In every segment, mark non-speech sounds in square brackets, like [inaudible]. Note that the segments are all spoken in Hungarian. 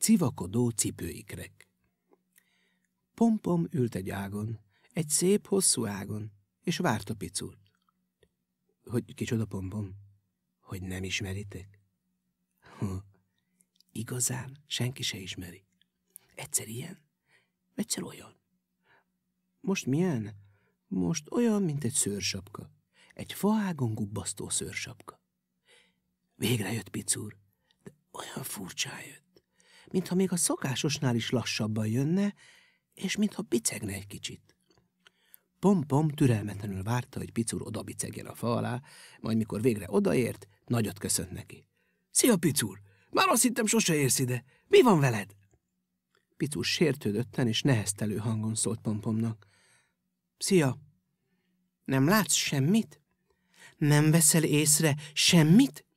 civakodó cipőikrek. Pompom ült egy ágon, egy szép, hosszú ágon, és várta picút. Hogy kicsoda pompom? Hogy nem ismeritek? Ha, igazán senki se ismeri. Egyszer ilyen, egyszer olyan. Most milyen? Most olyan, mint egy szőrsapka. Egy faágon gubbasztó szőrsapka. Végre jött picúr, de olyan furcsán jött mintha még a szokásosnál is lassabban jönne, és mintha bicegne egy kicsit. Pom-pom türelmetlenül várta, hogy Picur oda bicegjen a fa alá, majd mikor végre odaért, nagyot köszönt neki. – Szia, Picur! Már azt hittem, sose érsz ide! Mi van veled? Picur sértődötten és neheztelő hangon szólt Pompomnak. – Szia! Nem látsz semmit? Nem veszel észre semmit? –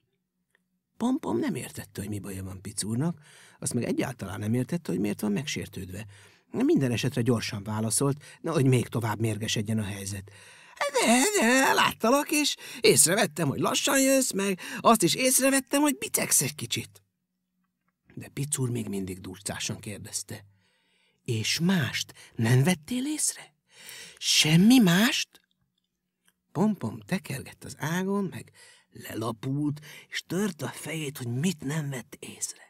Pompom nem értette, hogy mi baja van Picúrnak, azt meg egyáltalán nem értette, hogy miért van megsértődve. Minden esetre gyorsan válaszolt, hogy még tovább mérgesedjen a helyzet. De, de, láttalak, és észrevettem, hogy lassan jössz, meg azt is észrevettem, hogy bicegsz egy kicsit. De Picúr még mindig durcásan kérdezte. És mást nem vettél észre? Semmi mást? Pompom tekergett az ágon, meg Lelapult, és tört a fejét, hogy mit nem vett észre.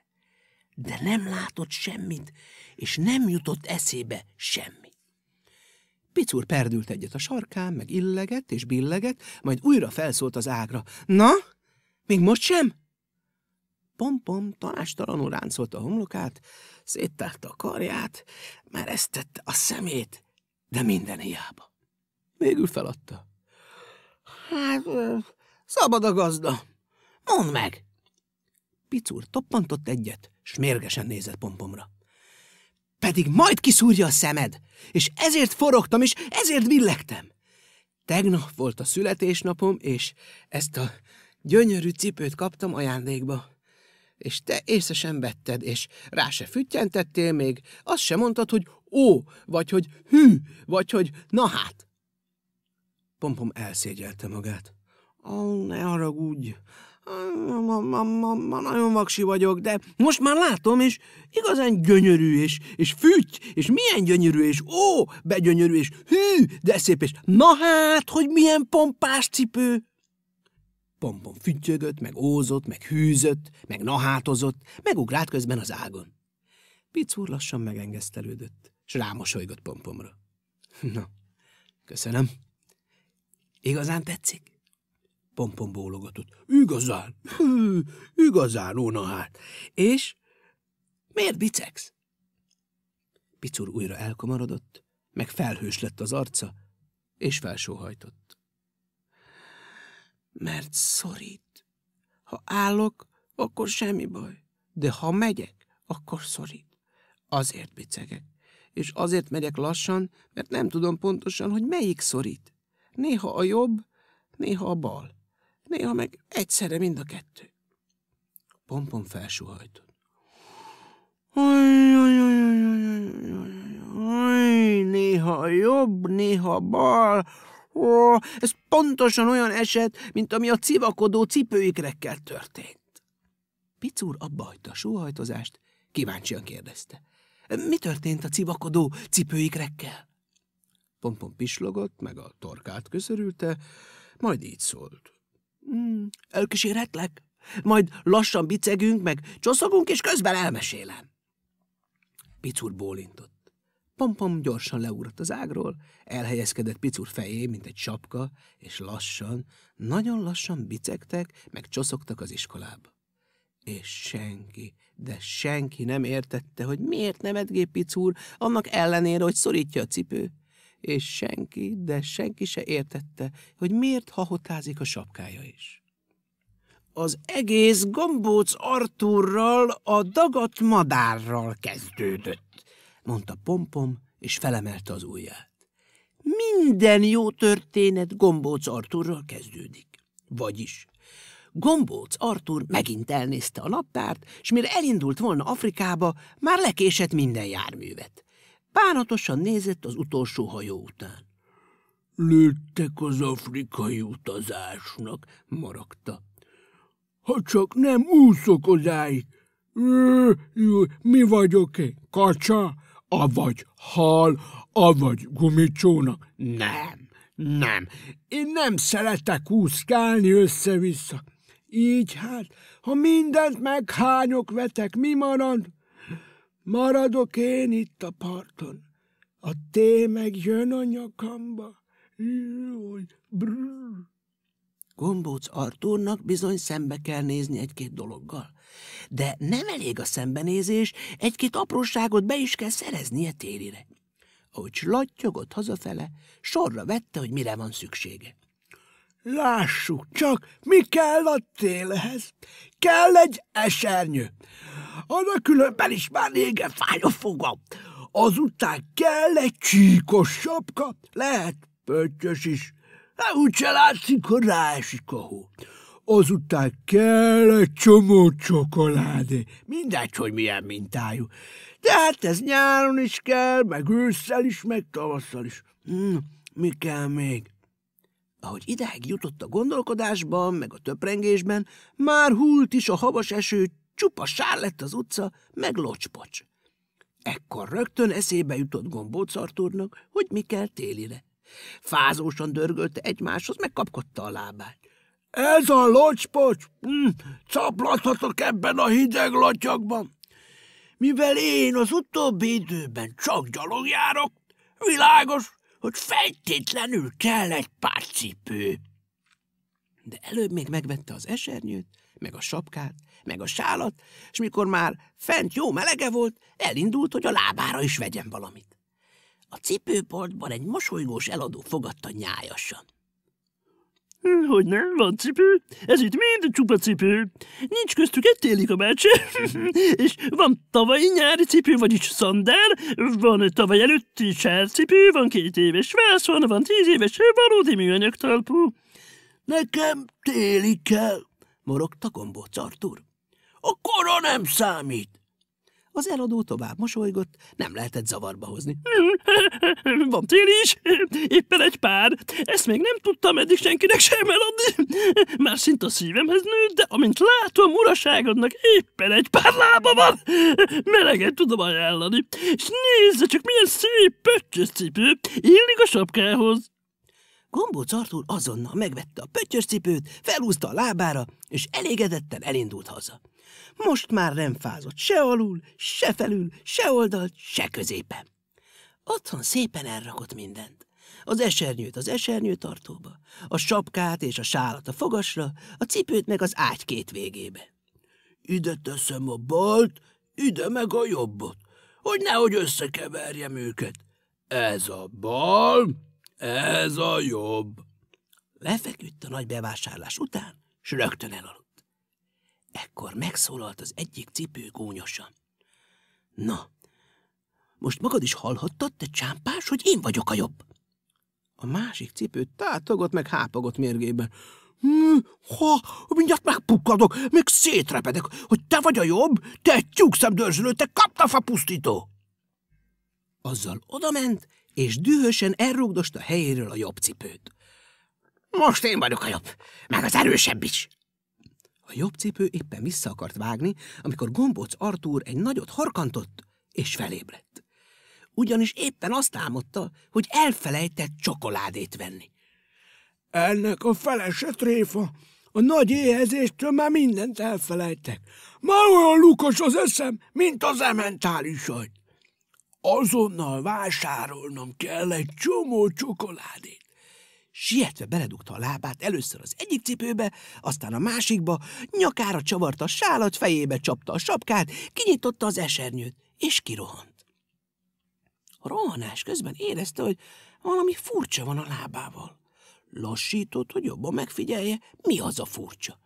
De nem látott semmit, és nem jutott eszébe semmi. Picur perdült egyet a sarkán, meg illegett és billegett, majd újra felszólt az ágra. Na, még most sem? Pompom tanástalanul ráncolta a homlokát, széttárta a karját, meresztette a szemét, de minden hiába. Végül feladta. Hát, Szabad a gazda! Mondd meg! Picúr toppantott egyet, s mérgesen nézett pompomra. Pedig majd kiszúrja a szemed, és ezért forogtam, és ezért villegtem. Tegnap volt a születésnapom, és ezt a gyönyörű cipőt kaptam ajándékba. És te észre sem vetted, és rá se füttyentettél még, azt sem mondtad, hogy ó, vagy hogy hű, vagy hogy na hát. Pompom elszégyelte magát. Ó, ne haragudj! Ma, ma, ma, ma nagyon vaksi vagyok, de most már látom, és igazán gyönyörű, és, és fügy, és milyen gyönyörű, és ó, begyönyörű, és hű, de szép, és na hát, hogy milyen pompás cipő! Pompom fütyögött, meg ózott, meg hűzött, meg nahátozott, megugrált közben az ágon. Picúr lassan megengesztelődött, és rámosolygott pompomra. Na, köszönöm. Igazán tetszik? Pompom bólogatott. Igazán, hű, [laughs] igazán, óna hát. És miért bicegsz? Picur újra elkomarodott, meg felhős lett az arca, és felsóhajtott. Mert szorít. Ha állok, akkor semmi baj, de ha megyek, akkor szorít. Azért bicegek, és azért megyek lassan, mert nem tudom pontosan, hogy melyik szorít. Néha a jobb, néha a bal néha meg egyszerre mind a kettő. Pompon felsóhajtott. Néha jobb, néha bal. Ó, ez pontosan olyan eset, mint ami a civakodó cipőikrekkel történt. Picúr abba hagyta a sóhajtozást, kíváncsian kérdezte. Mi történt a civakodó cipőikrekkel? Pompom pislogott, meg a torkát köszörülte, majd így szólt. Mm, elkísérhetlek? Majd lassan bicegünk, meg csoszogunk, és közben elmesélem. Picur bólintott. Pompom gyorsan leúrott az ágról, elhelyezkedett Picur fejé, mint egy sapka, és lassan, nagyon lassan bicegtek, meg csoszogtak az iskolába. És senki, de senki nem értette, hogy miért nem Edgé Picur, annak ellenére, hogy szorítja a cipő és senki, de senki se értette, hogy miért hahotázik a sapkája is. Az egész gombóc Artúrral, a dagat madárral kezdődött, mondta Pompom, és felemelte az ujját. Minden jó történet Gombóc Artúrral kezdődik. Vagyis Gombóc Artúr megint elnézte a naptárt, és mire elindult volna Afrikába, már lekésett minden járművet. Páratosan nézett az utolsó hajó után. Lőttek az afrikai utazásnak, maragta. Ha csak nem úszok odáig. Mi vagyok én? Kacsa? Avagy hal? Avagy gumicsónak? Nem, nem. Én nem szeretek úszkálni össze-vissza. Így hát, ha mindent meghányok, vetek, mi marad? Maradok én itt a parton, a té meg jön a nyakamba. Júj, brrr. Gombóc Artúrnak bizony szembe kell nézni egy-két dologgal. De nem elég a szembenézés, egy-két apróságot be is kell szereznie térire. Ahogy slattyogott hazafele, sorra vette, hogy mire van szüksége. Lássuk csak, mi kell a télhez. Kell egy esernyő annak különben is már régen fáj a fogam. Azután kell egy csíkos sapka, lehet pöttyös is, hát se látszik, hogy ráesik a hó. Azután kell egy csomó csokoládé, mindegy, hogy milyen mintájú. De hát ez nyáron is kell, meg ősszel is, meg tavasszal is. Hm, mi kell még? Ahogy ideig jutott a gondolkodásban, meg a töprengésben, már hult is a havas eső Csupa sár lett az utca, meg locspocs. Ekkor rögtön eszébe jutott gombóc Artúrnak, hogy mi kell télire. Fázósan dörgölte egymáshoz, meg kapkodta a lábát. Ez a locspocs! Hm, caplathatok ebben a hideg latyakban! Mivel én az utóbbi időben csak gyalog járok, világos, hogy feltétlenül kell egy pár cipő. De előbb még megvette az esernyőt, meg a sapkát, meg a sálat, és mikor már fent jó melege volt, elindult, hogy a lábára is vegyen valamit. A cipőportban egy mosolygós eladó fogadta nyájasan. Hm, hogy nem van cipő? Ez itt mind csupa cipő. Nincs köztük egy téli kabács. [laughs] és van tavalyi nyári cipő, vagyis szandár, van tavaly előtti sárcipő, van két éves vászon, van tíz éves valódi műanyag talpú. Nekem téli kell, morogta gombóc Artur. A kora nem számít. Az eladó tovább mosolygott, nem lehetett zavarba hozni. [laughs] Van tél is? Éppen egy pár. Ezt még nem tudtam eddig senkinek sem eladni. Már szint a szívemhez nőtt, de amint látom, uraságodnak éppen egy pár lába van. Meleget tudom ajánlani. És nézze csak, milyen szép pöttyös cipő. Illik a sapkához. Gombóc Artúr azonnal megvette a pöttyös cipőt, felúzta a lábára, és elégedetten elindult haza. Most már nem fázott se alul, se felül, se oldalt, se középen. Otthon szépen elrakott mindent. Az esernyőt az esernyőtartóba, a sapkát és a sálat a fogasra, a cipőt meg az ágy két végébe. Ide teszem a balt, ide meg a jobbot, hogy nehogy összekeverjem őket. Ez a bal, ez a jobb. Lefeküdt a nagy bevásárlás után, s rögtön elaludt. Ekkor megszólalt az egyik gónyosan. Na, most magad is hallhattad, te csámpás, hogy én vagyok a jobb. A másik cipő tátogott, meg hápogott mérgében. Hm, ha, mindjárt megpukkadok, még szétrepedek, hogy te vagy a jobb, te egy tyúkszemdörzsülő, te kaptafa pusztító! Azzal odament, és dühösen elrugdosta helyéről a jobb cipőt. Most én vagyok a jobb, meg az erősebb is, a jobb cipő éppen vissza akart vágni, amikor gombóc Artúr egy nagyot harkantott, és felébredt. Ugyanis éppen azt álmodta, hogy elfelejtett csokoládét venni. Ennek a felese tréfa, a nagy éhezéstől már mindent elfelejtek. Már olyan lukos az eszem, mint az agy. Azonnal vásárolnom kell egy csomó csokoládét sietve beledugta a lábát először az egyik cipőbe, aztán a másikba, nyakára csavarta a sálat, fejébe csapta a sapkát, kinyitotta az esernyőt, és kirohant. A rohanás közben érezte, hogy valami furcsa van a lábával. Lassított, hogy jobban megfigyelje, mi az a furcsa.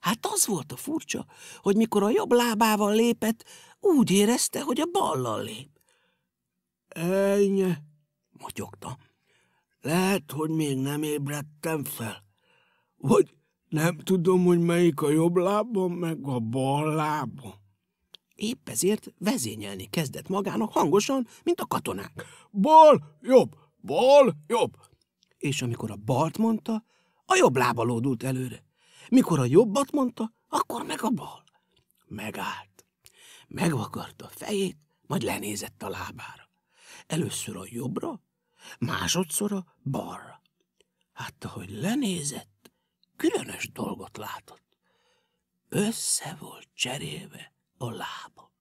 Hát az volt a furcsa, hogy mikor a jobb lábával lépett, úgy érezte, hogy a ballal lép. Ennyi, motyogta. Lehet, hogy még nem ébredtem fel, vagy nem tudom, hogy melyik a jobb lábam, meg a bal lábam. Épp ezért vezényelni kezdett magának hangosan, mint a katonák. Bal, jobb, bal, jobb. És amikor a balt mondta, a jobb lába lódult előre. Mikor a jobbat mondta, akkor meg a bal. Megállt. Megvakarta a fejét, majd lenézett a lábára. Először a jobbra, másodszor a balra. Hát ahogy lenézett, különös dolgot látott. Össze volt cserélve a lába.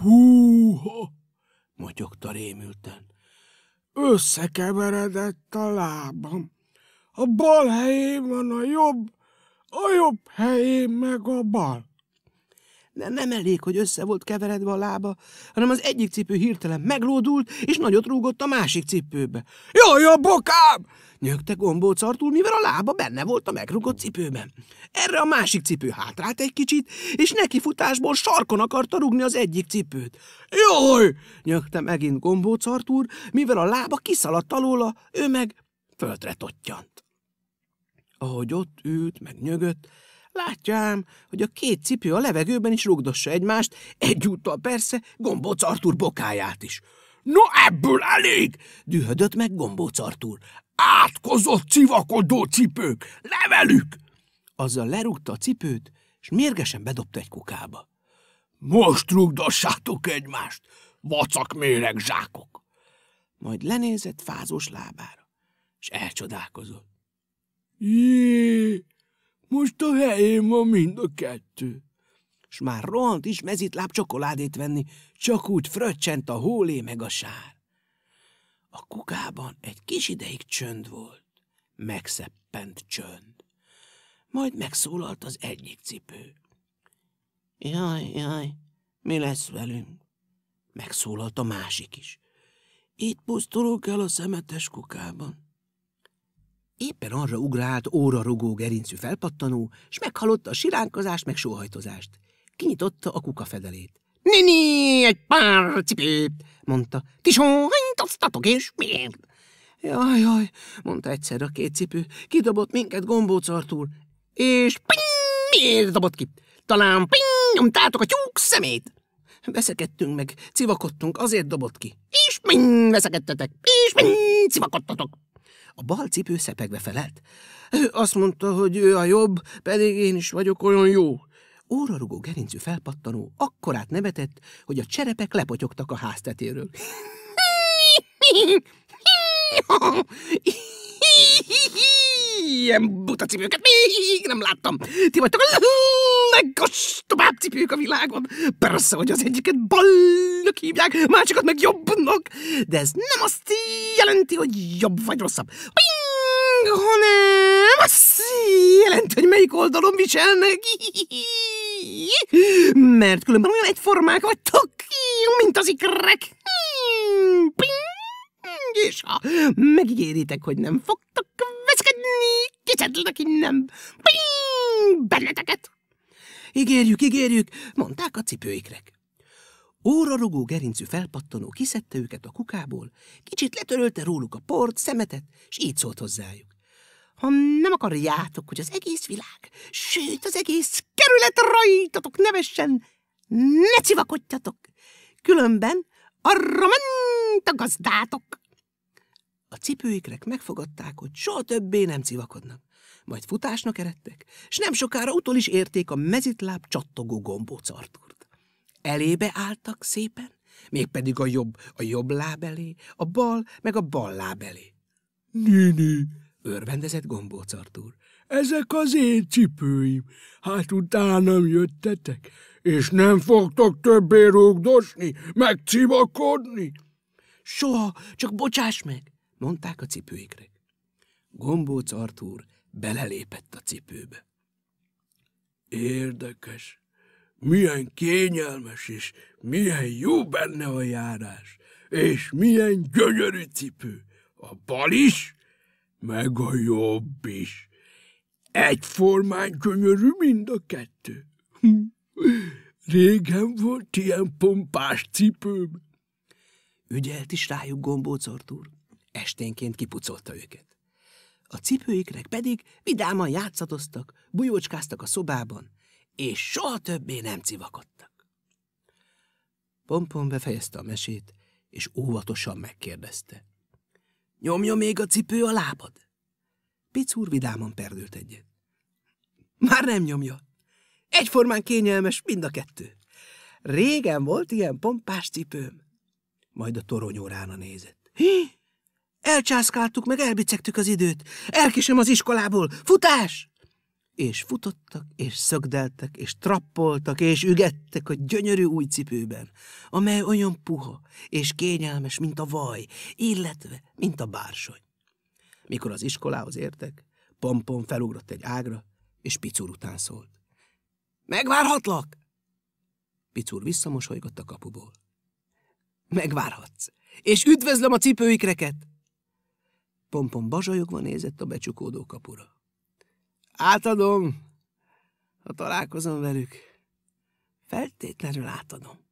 Húha! motyogta rémülten. Összekeveredett a lábam. A bal helyén van a jobb, a jobb helyén meg a bal. Nem elég, hogy össze volt keveredve a lába, hanem az egyik cipő hirtelen meglódult, és nagyot rúgott a másik cipőbe. Jaj, a bokám! Nyögte artul, mivel a lába benne volt a megrugott cipőben. Erre a másik cipő hátrált egy kicsit, és neki futásból sarkon akarta rugni az egyik cipőt. Jaj! Nyögte megint artul, mivel a lába kiszaladt alóla, ő meg földre tottyant. Ahogy ott ült, meg nyögött, Látja ám, hogy a két cipő a levegőben is rugdossa egymást, egyúttal persze gombóc Artur bokáját is. No ebből elég! dühödött meg gombóc Artur. Átkozott civakodó cipők! Levelük! Azzal lerúgta a cipőt, és mérgesen bedobta egy kukába. Most rugdossátok egymást, vacak méreg zsákok! Majd lenézett fázós lábára, és elcsodálkozott. Jé! Most a helyén van mind a kettő. S már rohant is mezitláb csokoládét venni, csak úgy fröccsent a hólé meg a sár. A kukában egy kis ideig csönd volt, megszeppent csönd. Majd megszólalt az egyik cipő. Jaj, jaj, mi lesz velünk? Megszólalt a másik is. Itt pusztulunk el a szemetes kukában. Éppen arra ugrált óra rugó gerincű felpattanó, s meghalotta a siránkozást meg sóhajtozást. Kinyitotta a kuka fedelét. Nini, egy pár cipőt, mondta. Ti sóhajtoztatok, és miért? Jaj, jaj, mondta egyszer a két cipő, kidobott minket gombócartúr. És ping, miért dobott ki? Talán ping, nyomtátok a tyúk szemét. Veszekedtünk meg, civakodtunk, azért dobott ki. És ping, veszekedtetek, és ping, civakodtatok. A bal cipő szepegve felelt. Ő azt mondta, hogy ő a jobb, pedig én is vagyok olyan jó. Órarugó gerincű felpattanó akkorát nevetett, hogy a cserepek lepotyogtak a háztetéről. [laughs] ilyen buta cipőket még nem láttam. Ti vagytok a legostobább cipők a világon. Persze, hogy az egyiket balnak hívják, másikat meg jobbnak. De ez nem azt jelenti, hogy jobb vagy rosszabb. Bing, hanem azt jelenti, hogy melyik oldalon viselnek. Mert különben olyan egyformák vagytok, mint az ikrek. Bing, és ha megígéritek, hogy nem fogtok néni, kicsedlek innen! bing! Benneteket! Ígérjük, ígérjük, mondták a cipőiknek. Órarogó gerincű felpattanó kiszedte őket a kukából, kicsit letörölte róluk a port, szemetet, és így szólt hozzájuk. Ha nem akarjátok, hogy az egész világ, sőt, az egész kerület rajtatok nevessen, ne civakodjatok, különben arra ment a gazdátok. A cipőikrek megfogadták, hogy soha többé nem civakodnak. Majd futásnak eredtek, és nem sokára utol is érték a mezitláb csattogó gombóc Elébe álltak szépen, mégpedig a jobb, a jobb láb elé, a bal, meg a bal láb elé. Nini, örvendezett gombócartúr, ezek az én cipőim, hát utánam jöttetek, és nem fogtok többé rúgdosni, meg civakodni. Soha, csak bocsáss meg! mondták a cipőikre. Gombóc Artúr belelépett a cipőbe. Érdekes, milyen kényelmes, és milyen jó benne a járás, és milyen gyönyörű cipő. A bal is, meg a jobb is. Egyformán gyönyörű mind a kettő. Hm. Régen volt ilyen pompás cipőm. Ügyelt is rájuk gombóc esténként kipucolta őket. A cipőikre pedig vidáman játszatoztak, bujócskáztak a szobában, és soha többé nem civakodtak. Pompon befejezte a mesét, és óvatosan megkérdezte. Nyomja még a cipő a lábad? Picúr vidáman perdült egyet. Már nem nyomja. Egyformán kényelmes mind a kettő. Régen volt ilyen pompás cipőm. Majd a toronyórána nézett. Hí! Elcsászkáltuk, meg elbicegtük az időt. Elkisem az iskolából. Futás! És futottak, és szögdeltek, és trappoltak, és ügettek a gyönyörű új cipőben, amely olyan puha és kényelmes, mint a vaj, illetve, mint a bársony. Mikor az iskolához értek, Pompon felugrott egy ágra, és Picur után szólt. Megvárhatlak? Picur visszamosolygott a kapuból. Megvárhatsz, és üdvözlöm a cipőikreket! Pompom bazsajogva nézett a becsukódó kapura. Átadom, ha találkozom velük. Feltétlenül átadom.